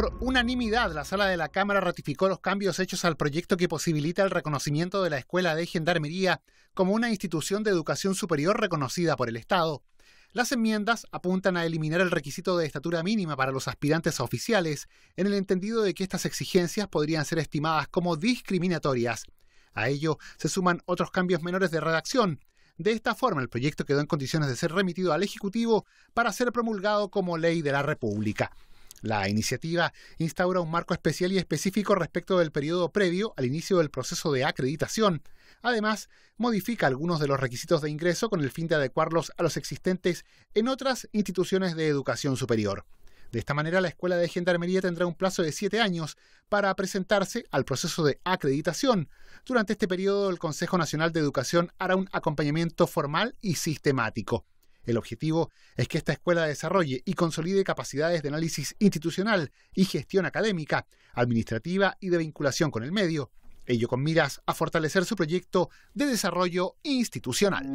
Por unanimidad, la sala de la Cámara ratificó los cambios hechos al proyecto que posibilita el reconocimiento de la Escuela de Gendarmería como una institución de educación superior reconocida por el Estado. Las enmiendas apuntan a eliminar el requisito de estatura mínima para los aspirantes oficiales, en el entendido de que estas exigencias podrían ser estimadas como discriminatorias. A ello se suman otros cambios menores de redacción. De esta forma, el proyecto quedó en condiciones de ser remitido al Ejecutivo para ser promulgado como ley de la República. La iniciativa instaura un marco especial y específico respecto del periodo previo al inicio del proceso de acreditación. Además, modifica algunos de los requisitos de ingreso con el fin de adecuarlos a los existentes en otras instituciones de educación superior. De esta manera, la Escuela de Gendarmería tendrá un plazo de siete años para presentarse al proceso de acreditación. Durante este periodo, el Consejo Nacional de Educación hará un acompañamiento formal y sistemático. El objetivo es que esta escuela desarrolle y consolide capacidades de análisis institucional y gestión académica, administrativa y de vinculación con el medio, ello con miras a fortalecer su proyecto de desarrollo institucional.